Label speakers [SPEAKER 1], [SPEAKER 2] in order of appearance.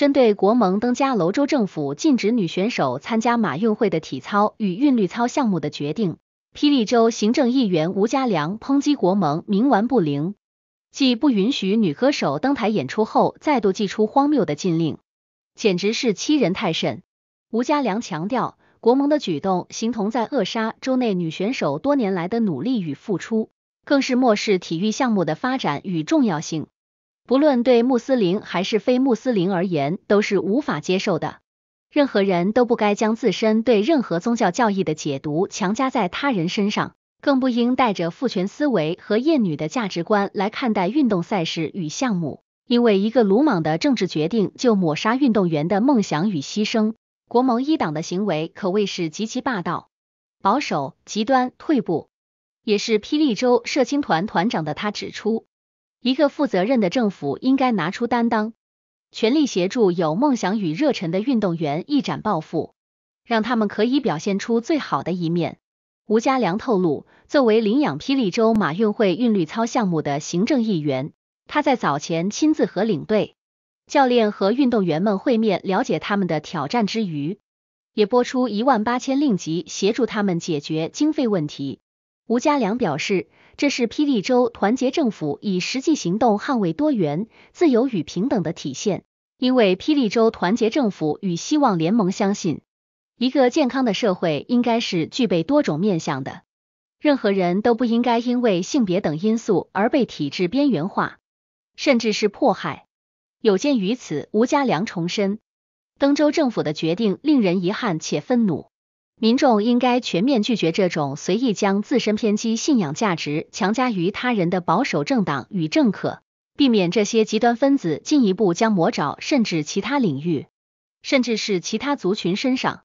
[SPEAKER 1] 针对国盟登加楼州政府禁止女选手参加马运会的体操与韵律操项目的决定，霹雳州行政议员吴家良抨击国盟冥顽不灵，既不允许女歌手登台演出后，再度祭出荒谬的禁令，简直是欺人太甚。吴家良强调，国盟的举动形同在扼杀州内女选手多年来的努力与付出，更是漠视体育项目的发展与重要性。不论对穆斯林还是非穆斯林而言，都是无法接受的。任何人都不该将自身对任何宗教教义的解读强加在他人身上，更不应带着父权思维和厌女的价值观来看待运动赛事与项目。因为一个鲁莽的政治决定就抹杀运动员的梦想与牺牲，国盟一党的行为可谓是极其霸道、保守、极端、退步。也是霹雳州社青团团长的他指出。一个负责任的政府应该拿出担当，全力协助有梦想与热忱的运动员一展抱负，让他们可以表现出最好的一面。吴家良透露，作为领养霹雳州马运会韵律操项目的行政议员，他在早前亲自和领队、教练和运动员们会面，了解他们的挑战之余，也拨出一万八千令吉协助他们解决经费问题。吴家良表示，这是霹雳州团结政府以实际行动捍卫多元、自由与平等的体现。因为霹雳州团结政府与希望联盟相信，一个健康的社会应该是具备多种面向的，任何人都不应该因为性别等因素而被体制边缘化，甚至是迫害。有鉴于此，吴家良重申，登州政府的决定令人遗憾且愤怒。民众应该全面拒绝这种随意将自身偏激信仰价值强加于他人的保守政党与政客，避免这些极端分子进一步将魔爪甚至其他领域，甚至是其他族群身上。